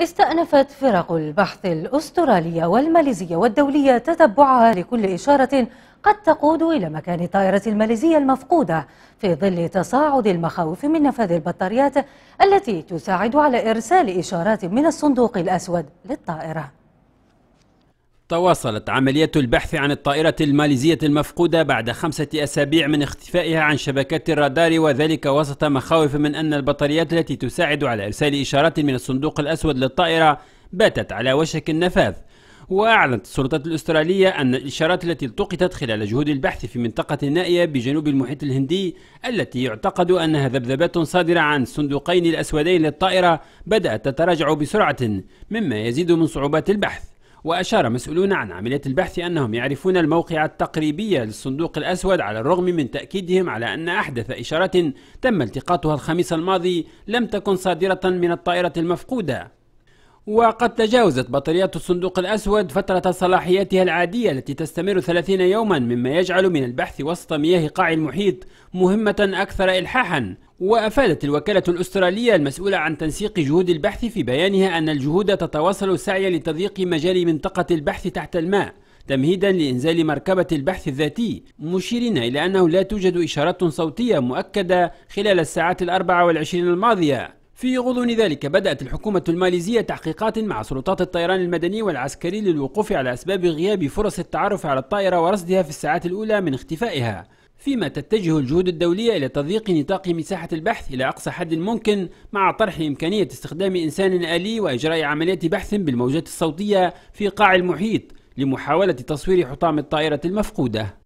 استأنفت فرق البحث الأسترالية والماليزية والدولية تتبعها لكل إشارة قد تقود إلى مكان الطائرة الماليزية المفقودة في ظل تصاعد المخاوف من نفاذ البطاريات التي تساعد على إرسال إشارات من الصندوق الأسود للطائرة تواصلت عملية البحث عن الطائرة الماليزية المفقودة بعد خمسة أسابيع من اختفائها عن شبكات الرادار وذلك وسط مخاوف من أن البطاريات التي تساعد على إرسال إشارات من الصندوق الأسود للطائرة باتت على وشك النفاذ وأعلنت السلطات الأسترالية أن الإشارات التي التقطت خلال جهود البحث في منطقة نائية بجنوب المحيط الهندي التي يعتقد أنها ذبذبات صادرة عن الصندوقين الأسودين للطائرة بدأت تتراجع بسرعة مما يزيد من صعوبات البحث وأشار مسؤولون عن عملية البحث أنهم يعرفون الموقع التقريبي للصندوق الأسود على الرغم من تأكيدهم على أن أحدث إشارات تم التقاطها الخميس الماضي لم تكن صادرة من الطائرة المفقودة وقد تجاوزت بطاريات الصندوق الأسود فترة صلاحياتها العادية التي تستمر 30 يوما مما يجعل من البحث وسط مياه قاع المحيط مهمة أكثر إلحاحا وأفادت الوكالة الأسترالية المسؤولة عن تنسيق جهود البحث في بيانها أن الجهود تتواصل سعيا لتضييق مجال منطقة البحث تحت الماء تمهيدا لإنزال مركبة البحث الذاتي مشيرين إلى أنه لا توجد إشارات صوتية مؤكدة خلال الساعات الأربع والعشرين الماضية في غضون ذلك بدأت الحكومة الماليزية تحقيقات مع سلطات الطيران المدني والعسكري للوقوف على أسباب غياب فرص التعرف على الطائرة ورصدها في الساعات الأولى من اختفائها فيما تتجه الجهود الدولية إلى تضييق نطاق مساحة البحث إلى أقصى حد ممكن مع طرح إمكانية استخدام إنسان آلي وإجراء عمليات بحث بالموجات الصوتية في قاع المحيط لمحاولة تصوير حطام الطائرة المفقودة